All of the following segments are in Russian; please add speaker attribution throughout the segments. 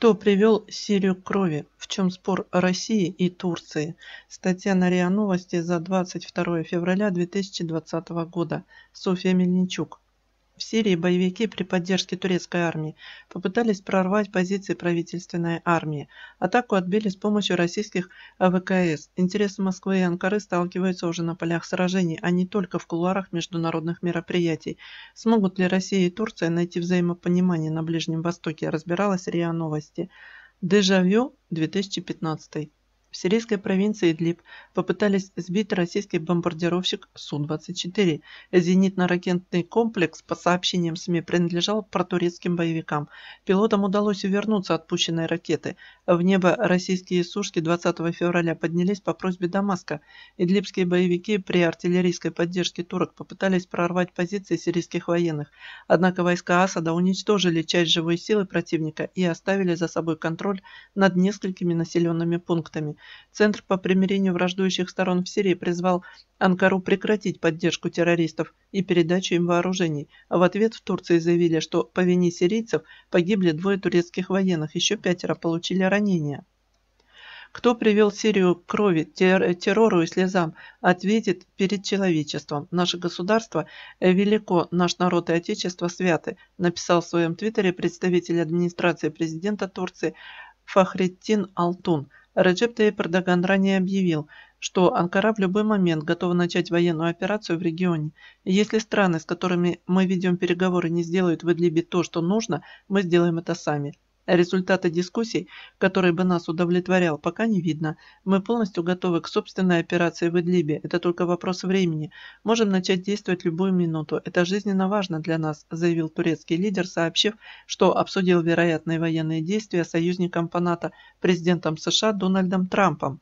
Speaker 1: Кто привел Сирию к крови? В чем спор России и Турции? Статья на РИА Новости за 22 февраля 2020 года. Софья Мельничук. В Сирии боевики при поддержке турецкой армии попытались прорвать позиции правительственной армии. Атаку отбили с помощью российских АВКС. Интересы Москвы и Анкары сталкиваются уже на полях сражений, а не только в кулуарах международных мероприятий. Смогут ли Россия и Турция найти взаимопонимание на Ближнем Востоке, разбиралась РИА Новости. Дежавю 2015 в сирийской провинции Идлиб попытались сбить российский бомбардировщик Су-24. Зенитно-ракетный комплекс, по сообщениям СМИ, принадлежал протурецким боевикам. Пилотам удалось увернуться от пущенной ракеты. В небо российские сушки 20 февраля поднялись по просьбе Дамаска. Идлибские боевики при артиллерийской поддержке турок попытались прорвать позиции сирийских военных. Однако войска Асада уничтожили часть живой силы противника и оставили за собой контроль над несколькими населенными пунктами. Центр по примирению враждующих сторон в Сирии призвал Анкару прекратить поддержку террористов и передачу им вооружений, а в ответ в Турции заявили, что по вине сирийцев погибли двое турецких военных, еще пятеро получили ранения. Кто привел Сирию к крови, тер террору и слезам, ответит перед человечеством. Наше государство велико, наш народ и отечество святы, написал в своем твиттере представитель администрации президента Турции Фахреттин Алтун – Раджеп Таип Эрдоган ранее объявил, что Анкара в любой момент готова начать военную операцию в регионе. И если страны, с которыми мы ведем переговоры, не сделают в Идлибе то, что нужно, мы сделаем это сами. Результаты дискуссий, которые бы нас удовлетворял, пока не видно. Мы полностью готовы к собственной операции в Идлибе. Это только вопрос времени. Можем начать действовать любую минуту. Это жизненно важно для нас, заявил турецкий лидер, сообщив, что обсудил вероятные военные действия союзником по НАТО, президентом США Дональдом Трампом.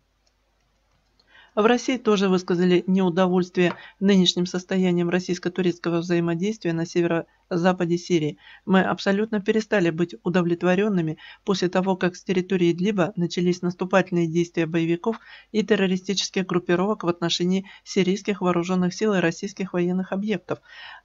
Speaker 1: А в России тоже высказали неудовольствие нынешним состоянием российско-турецкого взаимодействия на северо-западе Сирии. Мы абсолютно перестали быть удовлетворенными после того, как с территории Длиба начались наступательные действия боевиков и террористических группировок в отношении сирийских вооруженных сил и российских военных объектов.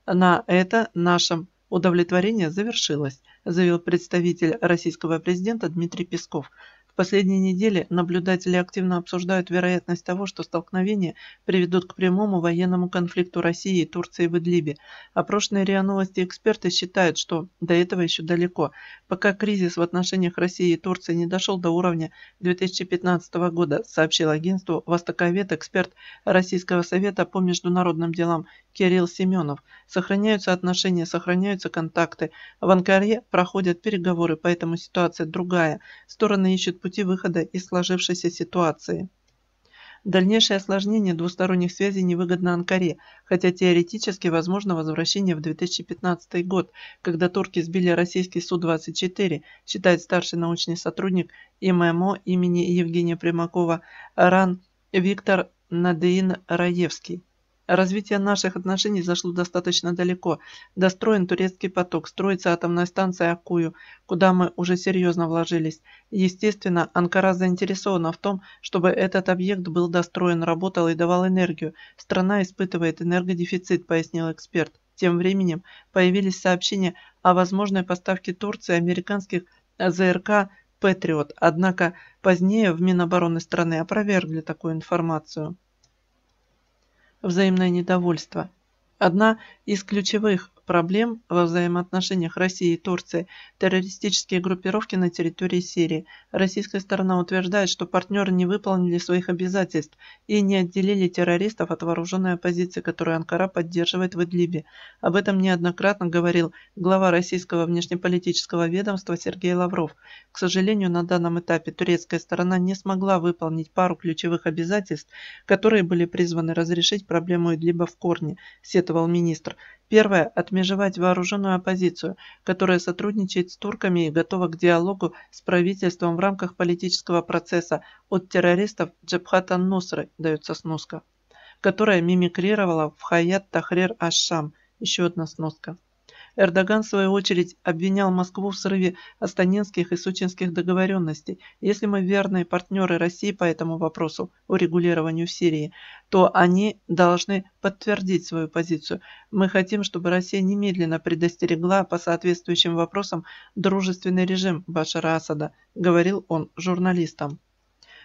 Speaker 1: На это нашем удовлетворение завершилось, заявил представитель российского президента Дмитрий Песков – в последние недели наблюдатели активно обсуждают вероятность того, что столкновения приведут к прямому военному конфликту России и Турции в Идлибе. Опрошенные РИА Новости эксперты считают, что до этого еще далеко. Пока кризис в отношениях России и Турции не дошел до уровня 2015 года, сообщил агентству «Востоковед» эксперт Российского совета по международным делам Кирилл Семенов. Сохраняются отношения, сохраняются контакты. В Анкаре проходят переговоры, поэтому ситуация другая. Стороны ищут пути выхода из сложившейся ситуации. Дальнейшее осложнение двусторонних связей невыгодно Анкаре, хотя теоретически возможно возвращение в 2015 год, когда турки сбили российский Су-24, считает старший научный сотрудник ММО имени Евгения Примакова РАН Виктор Надеин Раевский. Развитие наших отношений зашло достаточно далеко. Достроен турецкий поток, строится атомная станция Акую, куда мы уже серьезно вложились. Естественно, Анкара заинтересована в том, чтобы этот объект был достроен, работал и давал энергию. Страна испытывает энергодефицит, пояснил эксперт. Тем временем появились сообщения о возможной поставке Турции американских ЗРК «Патриот», однако позднее в Минобороны страны опровергли такую информацию взаимное недовольство. Одна из ключевых проблем во взаимоотношениях России и Турции, террористические группировки на территории Сирии. Российская сторона утверждает, что партнеры не выполнили своих обязательств и не отделили террористов от вооруженной оппозиции, которую Анкара поддерживает в Идлибе. Об этом неоднократно говорил глава российского внешнеполитического ведомства Сергей Лавров. К сожалению, на данном этапе турецкая сторона не смогла выполнить пару ключевых обязательств, которые были призваны разрешить проблему Идлиба в корне, сетовал министр. Первое – отмежевать вооруженную оппозицию, которая сотрудничает с турками и готова к диалогу с правительством в рамках политического процесса от террористов Джабхат ан-Нусры, дается сноска, которая мимикрировала в Хаят Тахрир Аш-Шам, еще одна сноска. Эрдоган, в свою очередь, обвинял Москву в срыве астанинских и сочинских договоренностей. Если мы верные партнеры России по этому вопросу урегулированию в Сирии, то они должны подтвердить свою позицию. Мы хотим, чтобы Россия немедленно предостерегла по соответствующим вопросам дружественный режим Башара Асада, говорил он журналистам.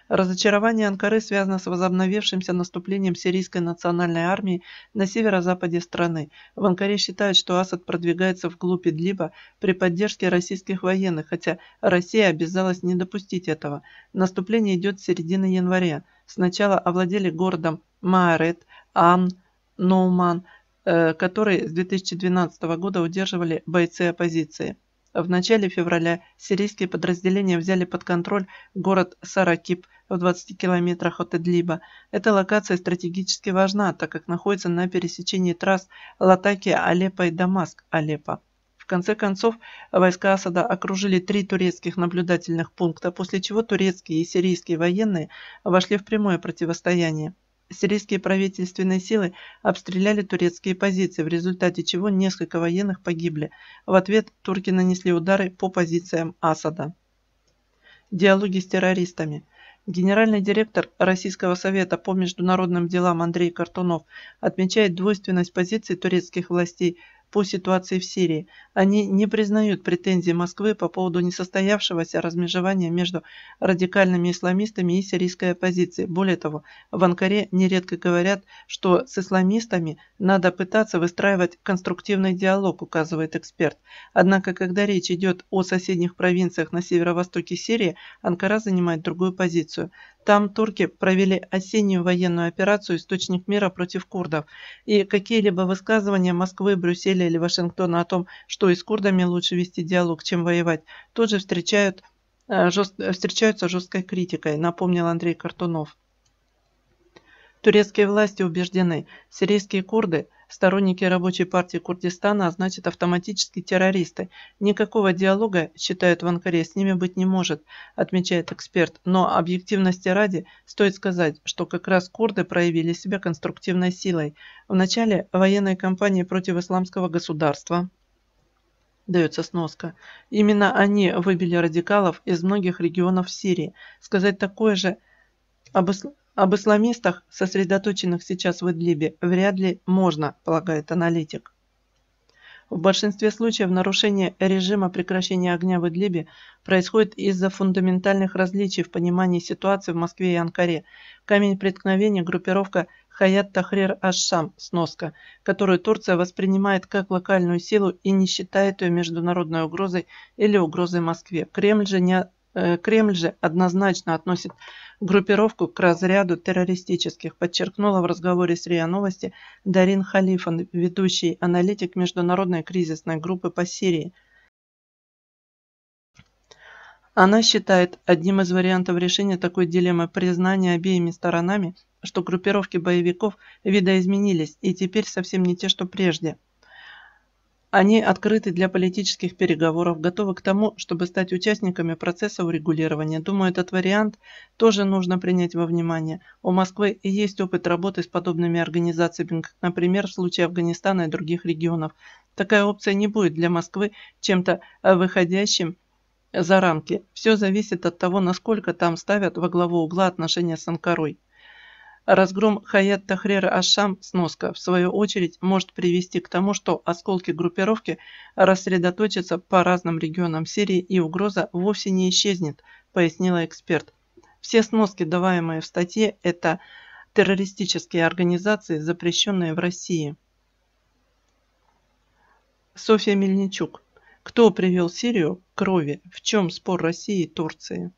Speaker 1: Разочарование Анкары связано с возобновившимся наступлением сирийской национальной армии на северо-западе страны. В Анкаре считают, что Асад продвигается вглубь Идлиба при поддержке российских военных, хотя Россия обязалась не допустить этого. Наступление идет с середины января. Сначала овладели городом Маарет, Ан, Ноуман, э, который с 2012 года удерживали бойцы оппозиции. В начале февраля сирийские подразделения взяли под контроль город Саракип – в 20 километрах от Эдлиба. Эта локация стратегически важна, так как находится на пересечении трасс Латакия, Алеппо и Дамаск, Алеппо. В конце концов, войска Асада окружили три турецких наблюдательных пункта, после чего турецкие и сирийские военные вошли в прямое противостояние. Сирийские правительственные силы обстреляли турецкие позиции, в результате чего несколько военных погибли. В ответ турки нанесли удары по позициям Асада. Диалоги с террористами – Генеральный директор Российского совета по международным делам Андрей Картунов отмечает двойственность позиций турецких властей по ситуации в Сирии. Они не признают претензий Москвы по поводу несостоявшегося размежевания между радикальными исламистами и сирийской оппозицией. Более того, в Анкаре нередко говорят, что с исламистами надо пытаться выстраивать конструктивный диалог, указывает эксперт. Однако, когда речь идет о соседних провинциях на северо-востоке Сирии, Анкара занимает другую позицию. Там турки провели осеннюю военную операцию «Источник мира» против курдов, и какие-либо высказывания Москвы, и Брюсселя Израиля или Вашингтона о том, что и с курдами лучше вести диалог, чем воевать, тут же встречают, э, жест, встречаются жесткой критикой, напомнил Андрей Картунов. Турецкие власти убеждены, сирийские курды – Сторонники рабочей партии Курдистана, а значит автоматически террористы. Никакого диалога, считают в Анкаре, с ними быть не может, отмечает эксперт. Но объективности ради стоит сказать, что как раз курды проявили себя конструктивной силой. В начале военной кампании против исламского государства дается сноска. Именно они выбили радикалов из многих регионов Сирии. Сказать такое же об, ис... Об исламистах, сосредоточенных сейчас в Идлибе, вряд ли можно, полагает аналитик. В большинстве случаев нарушение режима прекращения огня в Идлибе происходит из-за фундаментальных различий в понимании ситуации в Москве и Анкаре. Камень преткновения группировка Хаят Тахрир Ашшам сноска, которую Турция воспринимает как локальную силу и не считает ее международной угрозой или угрозой Москве. Кремль же не Э, Кремль же однозначно относит группировку к разряду террористических, подчеркнула в разговоре с РИА Новости Дарин Халифан, ведущий аналитик международной кризисной группы по Сирии. Она считает одним из вариантов решения такой дилеммы признание обеими сторонами, что группировки боевиков видоизменились и теперь совсем не те, что прежде – они открыты для политических переговоров, готовы к тому, чтобы стать участниками процесса урегулирования. Думаю, этот вариант тоже нужно принять во внимание. У Москвы и есть опыт работы с подобными организациями, как, например, в случае Афганистана и других регионов. Такая опция не будет для Москвы чем-то э, выходящим э, за рамки. Все зависит от того, насколько там ставят во главу угла отношения с Анкарой. Разгром Хаят Тахрера Ашам сноска, в свою очередь, может привести к тому, что осколки группировки рассредоточатся по разным регионам Сирии и угроза вовсе не исчезнет, пояснила эксперт. Все сноски, даваемые в статье, это террористические организации, запрещенные в России. Софья Мельничук. Кто привел Сирию к крови? В чем спор России и Турции?